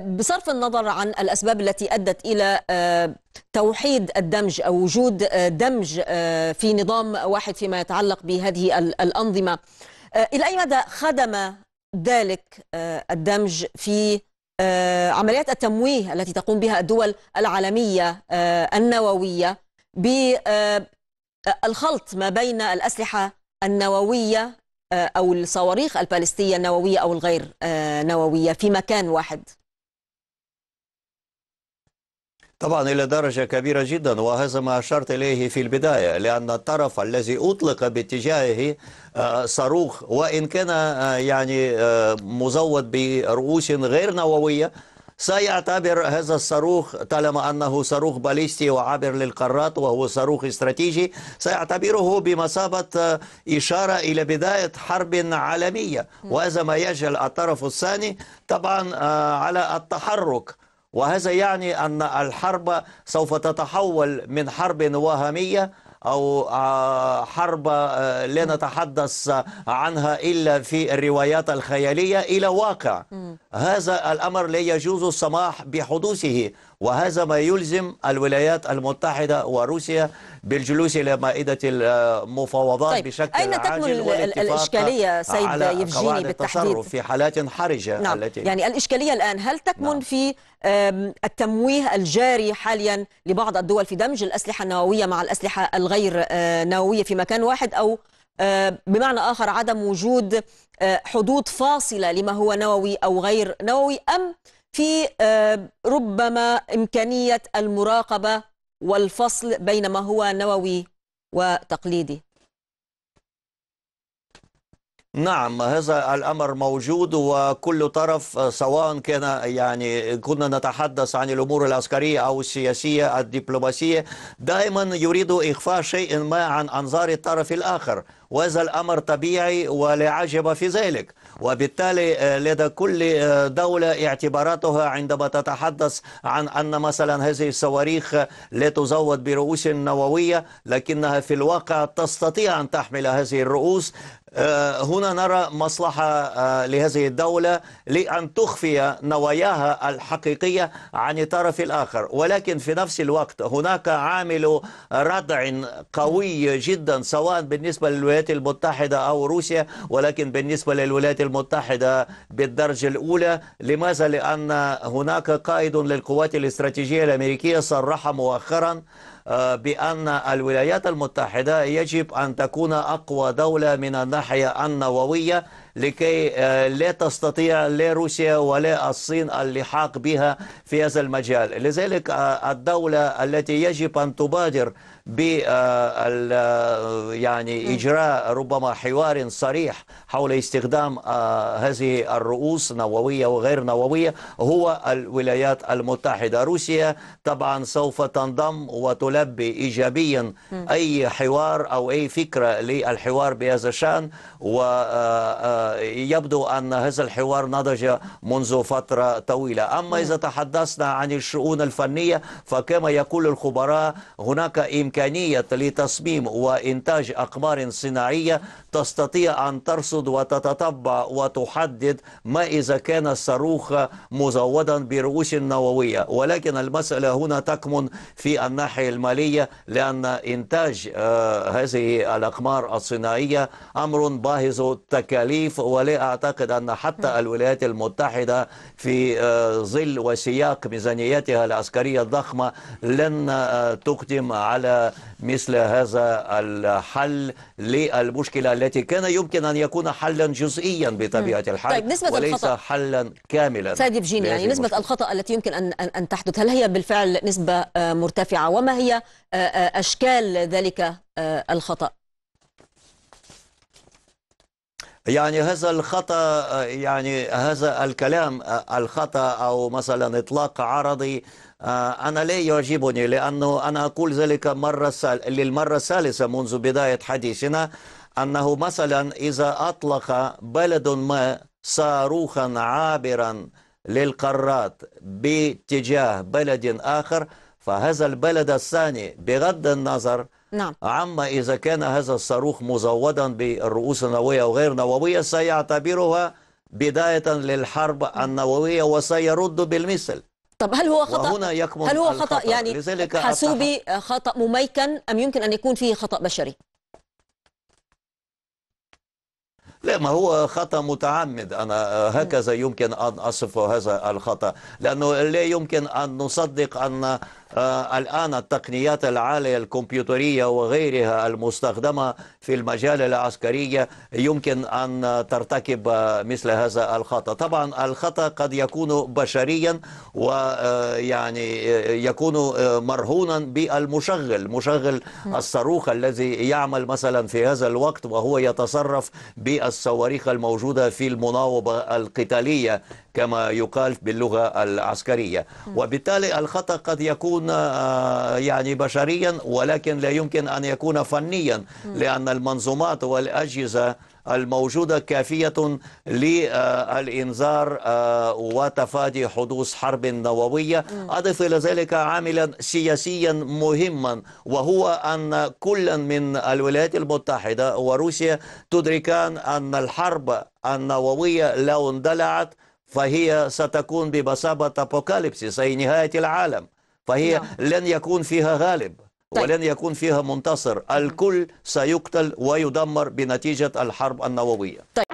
بصرف النظر عن الأسباب التي أدت إلى آه، توحيد الدمج أو وجود آه، دمج آه، في نظام واحد فيما يتعلق بهذه الأنظمة إلى أي مدى خدم ذلك الدمج في عمليات التمويه التي تقوم بها الدول العالمية النووية بالخلط ما بين الأسلحة النووية آه، أو الصواريخ البالستية النووية أو الغير آه، نووية في مكان واحد طبعا إلى درجة كبيرة جدا وهذا ما أشرت إليه في البداية لأن الطرف الذي أطلق باتجاهه آه، صاروخ وإن كان يعني مزود برؤوس غير نووية سيعتبر هذا الصاروخ طالما أنه صاروخ باليستي وعابر للقارات وهو صاروخ استراتيجي سيعتبره بمثابة إشارة إلى بداية حرب عالمية وهذا ما يجعل الطرف الثاني طبعا آه، على التحرك وهذا يعني أن الحرب سوف تتحول من حرب وهمية أو آه، حرب آه، لا نتحدث آه، عنها إلا في الروايات الخيالية إلى واقع هذا الأمر لا يجوز السماح بحدوثه وهذا ما يلزم الولايات المتحدة وروسيا بالجلوس إلى مائدة المفاوضات طيب. بشكل أين تكمن الإشكالية سيد على يفجيني بالتحديد في حالات حرجة نعم. التي يعني الإشكالية الآن هل تكمن نعم. في التمويه الجاري حاليا لبعض الدول في دمج الأسلحة النووية مع الأسلحة الغير آه، نووية في مكان واحد أو آه، بمعنى آخر عدم وجود آه، حدود فاصلة لما هو نووي أو غير نووي أم في آه، ربما إمكانية المراقبة والفصل بين ما هو نووي وتقليدي نعم هذا الأمر موجود وكل طرف سواء كان يعني كنا نتحدث عن الأمور العسكرية أو السياسية الدبلوماسية دائما يريد إخفاء شيء ما عن أنظار الطرف الآخر وهذا الأمر طبيعي ولا عجب في ذلك وبالتالي آه، لدى كل آه، دولة اعتباراتها عندما تتحدث عن أن مثلا هذه الصواريخ لا تزود برؤوس نووية لكنها في الواقع تستطيع أن تحمل هذه الرؤوس آه، هنا نرى مصلحة لهذه الدولة لأن تخفي نواياها الحقيقية عن الطرف الآخر ولكن في نفس الوقت هناك عامل ردع قوي جدا سواء بالنسبة للولايات الولايات المتحدة أو روسيا ولكن بالنسبة للولايات المتحدة بالدرجة الأولى لماذا؟ لأن هناك قائد للقوات الاستراتيجية الأمريكية صرح مؤخرا بأن الولايات المتحدة يجب أن تكون أقوى دولة من الناحية النووية لكي آه، لا تستطيع لا روسيا ولا الصين اللحاق بها في هذا المجال لذلك آه، الدولة التي يجب أن تبادر ب آه، يعني إجراء ربما حوار صريح حول استخدام هذه الرؤوس نووية وغير نووية هو الولايات المتحدة روسيا طبعا سوف تنضم وتلا تلبي إيجابيا أي حوار أو أي فكرة للحوار بهذا الشأن ويبدو آه، آه، أن هذا الحوار نضج منذ فترة طويلة أما إذا تحدثنا عن الشؤون الفنية فكما يقول الخبراء هناك إمكانية لتصميم وإنتاج أقمار صناعية تستطيع أن ترصد وتتتبع وتحدد ما إذا كان الصاروخ مزودا برؤوس نووية ولكن المسألة هنا تكمن في الناحية المالية لأن إنتاج آه، هذه الأقمار الصناعية أمر باهظ التكاليف ولا أعتقد أن حتى الولايات المتحدة في آه، ظل وسياق ميزانيتها العسكرية الضخمة لن آه، تقدم على مثل هذا الحل للمشكلة التي كان يمكن أن يكون حلا جزئيا بطبيعة الحال طيب نسبة وليس الخطأ. حلا كاملا سيد يعني نسبة المشكلة. الخطأ التي يمكن أن, أن تحدث هل هي بالفعل نسبة مرتفعة وما هي هي آه، آه، أشكال ذلك آه، الخطأ يعني هذا الخطأ يعني هذا الكلام الخطأ أو مثلا إطلاق عرضي أنا لا يعجبني لأنه أنا أقول ذلك مرة للمرة الثالثة منذ بداية حديثنا أنه مثلا إذا أطلق بلد ما صاروخا عابرا للقارات باتجاه بلد آخر فهذا البلد الثاني بغض النظر نعم. عما إذا كان هذا الصاروخ مزودا بالرؤوس النووية وغير نووية سيعتبرها بداية للحرب النووية وسيرد بالمثل طب هل هو خطأ وهنا يكمن هل هو خطأ يعني لذلك حاسوبي أتحق. خطأ مميكن أم يمكن أن يكون فيه خطأ بشري لا ما هو خطأ متعمد أنا هكذا يمكن أن أصف هذا الخطأ لأنه لا يمكن أن نصدق أن آه، الآن التقنيات العالية الكمبيوترية وغيرها المستخدمة في المجال العسكري يمكن أن ترتكب مثل هذا الخطأ طبعا الخطأ قد يكون بشريا ويعني آه، آه، يكون مرهونا بالمشغل مشغل الصاروخ الذي يعمل مثلا في هذا الوقت وهو يتصرف بالصواريخ الموجودة في المناوبة القتالية كما يقال باللغة العسكرية وبالتالي الخطأ قد يكون آه، يعني بشريا ولكن لا يمكن أن يكون فنيا لأن المنظومات والأجهزة الموجودة كافية للإنذار آه، آه، وتفادي حدوث حرب نووية أضف إلى ذلك عاملا سياسيا مهما وهو أن كل من الولايات المتحدة وروسيا تدركان أن الحرب النووية لو اندلعت فهي ستكون بمثابة أبوكاليبسيس أي نهاية العالم فهي نعم. لن يكون فيها غالب طيب. ولن يكون فيها منتصر الكل سيقتل ويدمر بنتيجة الحرب النووية طيب.